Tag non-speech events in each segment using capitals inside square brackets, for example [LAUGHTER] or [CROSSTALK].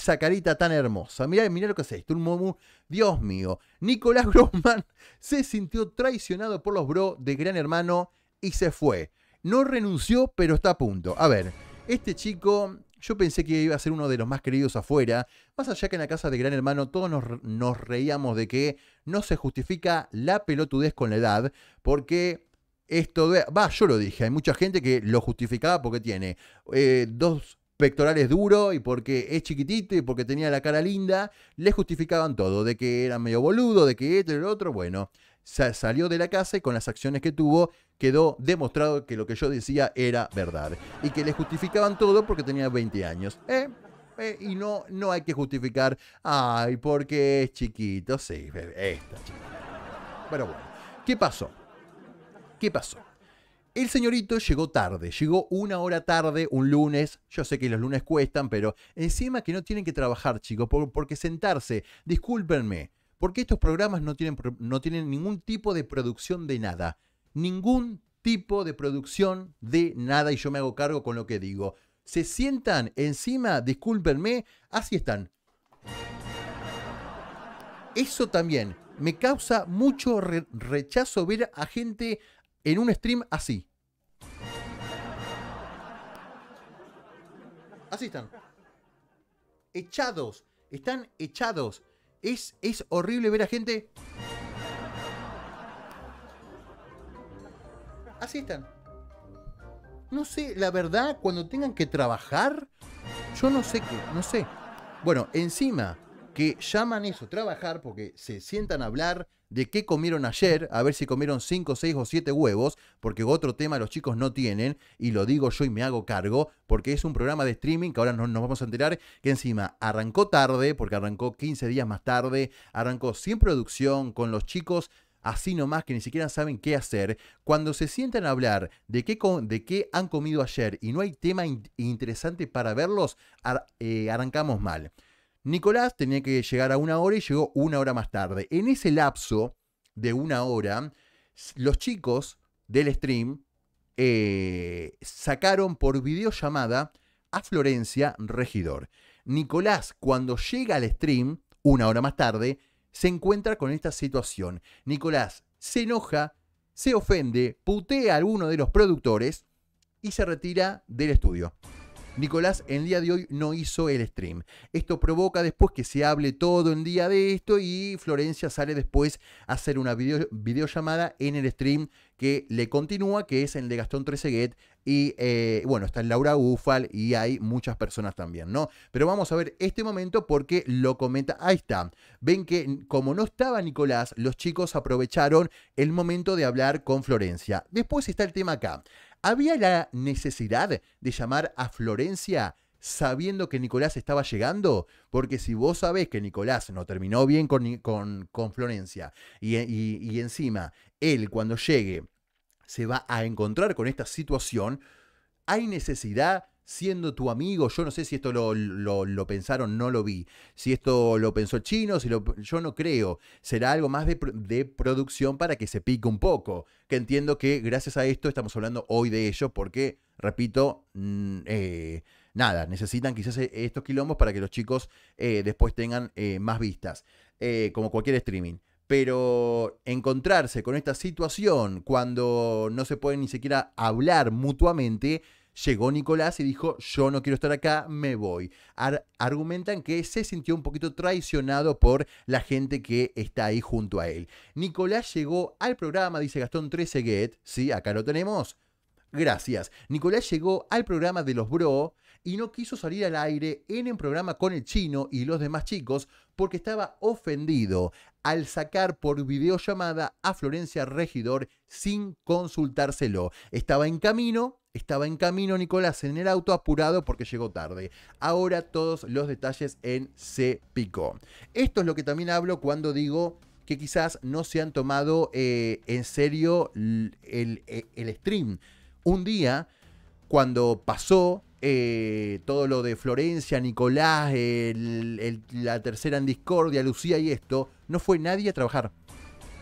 esa carita tan hermosa. Mirá, lo que un Dios mío. Nicolás [LAUGHS] Grossman se sintió traicionado por los bros de Gran Hermano y se fue. No renunció, pero está a punto. A ver, este chico, yo pensé que iba a ser uno de los más queridos afuera. Más allá que en la casa de Gran Hermano todos nos, reíamos de que no se justifica la pelotudez con la edad, porque esto, va, yo lo dije, hay mucha gente que lo justificaba porque tiene eh, dos pectoral es duro y porque es chiquitito y porque tenía la cara linda, le justificaban todo, de que era medio boludo, de que esto y lo otro, bueno, salió de la casa y con las acciones que tuvo quedó demostrado que lo que yo decía era verdad y que le justificaban todo porque tenía 20 años. ¿eh? Eh, y no, no hay que justificar, ay, porque es chiquito, sí, esta chica. Pero bueno, ¿qué pasó? ¿Qué pasó? El señorito llegó tarde, llegó una hora tarde un lunes. Yo sé que los lunes cuestan, pero encima que no tienen que trabajar, chicos, porque sentarse, discúlpenme, porque estos programas no tienen, no tienen ningún tipo de producción de nada. Ningún tipo de producción de nada y yo me hago cargo con lo que digo. Se sientan encima, discúlpenme, así están. Eso también me causa mucho rechazo ver a gente en un stream así. Así están. Echados. Están echados. Es, es horrible ver a gente. Así están. No sé, la verdad, cuando tengan que trabajar, yo no sé qué, no sé. Bueno, encima que llaman eso trabajar porque se sientan a hablar, de qué comieron ayer, a ver si comieron 5, 6 o 7 huevos, porque otro tema los chicos no tienen, y lo digo yo y me hago cargo, porque es un programa de streaming que ahora no, nos vamos a enterar, que encima arrancó tarde, porque arrancó 15 días más tarde, arrancó sin producción, con los chicos así nomás que ni siquiera saben qué hacer, cuando se sientan a hablar de qué, de qué han comido ayer y no hay tema interesante para verlos, eh, arrancamos mal. Nicolás tenía que llegar a una hora y llegó una hora más tarde. En ese lapso de una hora, los chicos del stream eh, sacaron por videollamada a Florencia Regidor. Nicolás, cuando llega al stream, una hora más tarde, se encuentra con esta situación. Nicolás se enoja, se ofende, putea a alguno de los productores y se retira del estudio. Nicolás en el día de hoy no hizo el stream. Esto provoca después que se hable todo el día de esto y Florencia sale después a hacer una videollamada en el stream que le continúa, que es el de Gastón Treseguet. Y eh, bueno, está Laura Ufal y hay muchas personas también, ¿no? Pero vamos a ver este momento porque lo comenta. Ahí está. Ven que como no estaba Nicolás, los chicos aprovecharon el momento de hablar con Florencia. Después está el tema acá. ¿Había la necesidad de llamar a Florencia sabiendo que Nicolás estaba llegando? Porque si vos sabés que Nicolás no terminó bien con, con, Florencia y, y encima él cuando llegue se va a encontrar con esta situación, hay necesidad siendo tu amigo, yo no sé si esto lo, pensaron, no lo vi, si esto lo pensó chino, si lo, yo no creo, será algo más de, producción para que se pique un poco, que entiendo que gracias a esto estamos hablando hoy de ello, porque, repito, mm, eh, nada, necesitan quizás eh, estos quilombos para que los chicos eh, después tengan más vistas, como cualquier streaming. Pero encontrarse con esta situación cuando no se pueden ni siquiera hablar mutuamente, llegó Nicolás y dijo, yo no quiero estar acá, me voy. argumentan que se sintió un poquito traicionado por la gente que está ahí junto a él. Nicolás llegó al programa, dice Gastón Treseguet, sí, acá lo tenemos. Gracias. Nicolás llegó al programa de los Bro y no quiso salir al aire en el programa con el chino y los demás chicos porque estaba ofendido al sacar por videollamada a Florencia Regidor sin consultárselo. Estaba en camino estaba en camino Nicolás en el auto apurado porque llegó tarde. Ahora todos los detalles en Se Picó. Esto es lo que también hablo cuando digo que quizás no se han tomado eh, en serio eh, el, stream. Un día, cuando pasó eh, todo lo de Florencia, Nicolás, la tercera en discordia, Lucía y esto, no fue nadie a trabajar.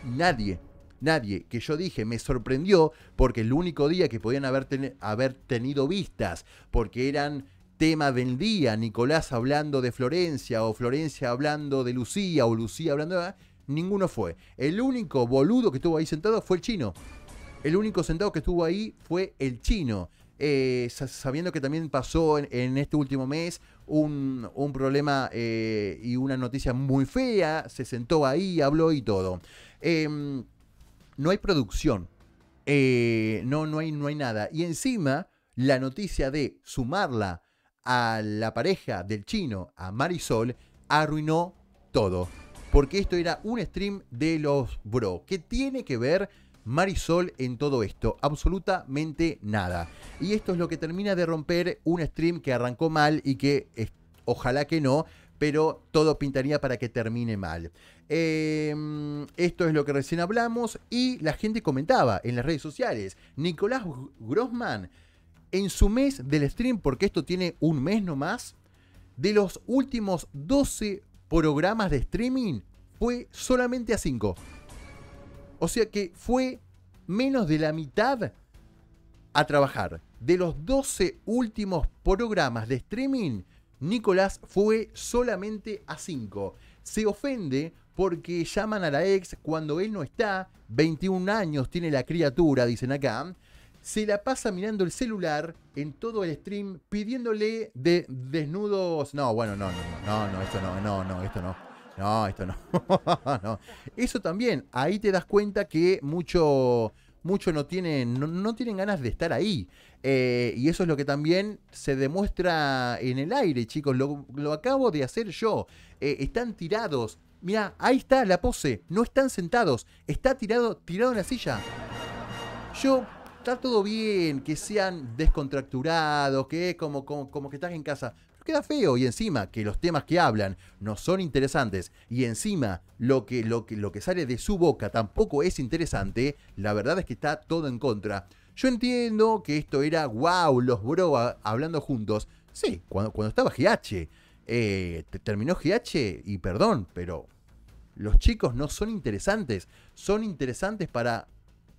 Nadie nadie que yo dije me sorprendió porque el único día que podían haber, haber tenido vistas, porque eran tema del día, Nicolás hablando de Florencia o Florencia hablando de Lucía o Lucía hablando de... Ninguno fue. El único boludo que estuvo ahí sentado fue el chino. El único sentado que estuvo ahí fue el chino. Eh, sabiendo que también pasó en, este último mes un, problema eh, y una noticia muy fea, se sentó ahí, habló y todo. Eh, no hay producción, eh, no, no, hay, no hay nada. Y encima, la noticia de sumarla a la pareja del chino, a Marisol, arruinó todo. Porque esto era un stream de los bro. ¿Qué tiene que ver Marisol en todo esto? Absolutamente nada. Y esto es lo que termina de romper un stream que arrancó mal y que ojalá que no, pero todo pintaría para que termine mal. Em, esto es lo que recién hablamos y la gente comentaba en las redes sociales. Nicolás Grossman, en su mes del stream, porque esto tiene un mes nomás, de los últimos 12 programas de streaming, fue solamente a 5. O sea que fue menos de la mitad a trabajar. De los 12 últimos programas de streaming, Nicolás fue solamente a 5. Se ofende porque llaman a la ex cuando él no está. 21 años tiene la criatura, dicen acá. Se la pasa mirando el celular en todo el stream pidiéndole de desnudos. No, bueno, no, no, no, no, esto no, no, no, esto no. No, esto no. [LAUGHS] Eso también, ahí te das cuenta que mucho muchos no tienen, no, tienen ganas de estar ahí. Eh, y eso es lo que también se demuestra en el aire, chicos. Lo, acabo de hacer yo. Eh, están tirados. Mira, ahí está la pose. No están sentados. Está tirado, tirado en la silla. Yo está todo bien que sean descontracturados, que es como, como, como, que estás en casa queda feo y encima que los temas que hablan no son interesantes y encima lo que, lo que, lo que sale de su boca tampoco es interesante, la verdad es que está todo en contra. Yo entiendo que esto era wow, los bro hablando juntos. Sí, cuando, cuando estaba GH. Eh, terminó GH y perdón, pero los chicos no son interesantes. Son interesantes para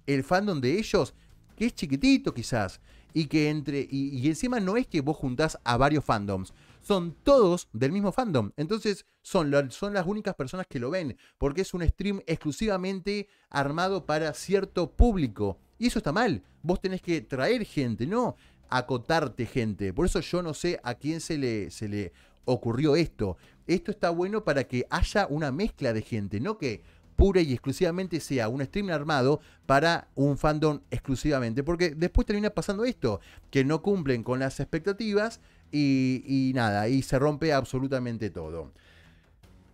el fandom de ellos que es chiquitito quizás, y que entre, y, encima no es que vos juntás a varios fandoms, son todos del mismo fandom. Entonces son, son, las únicas personas que lo ven, porque es un stream exclusivamente armado para cierto público. Y eso está mal. Vos tenés que traer gente, no acotarte gente. Por eso yo no sé a quién se le, se le ocurrió esto. Esto está bueno para que haya una mezcla de gente, no que pura y exclusivamente sea un stream armado para un fandom exclusivamente. Porque después termina pasando esto, que no cumplen con las expectativas y, nada, y se rompe absolutamente todo.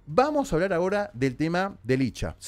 Vamos a hablar ahora del tema de Licha. ¿sí?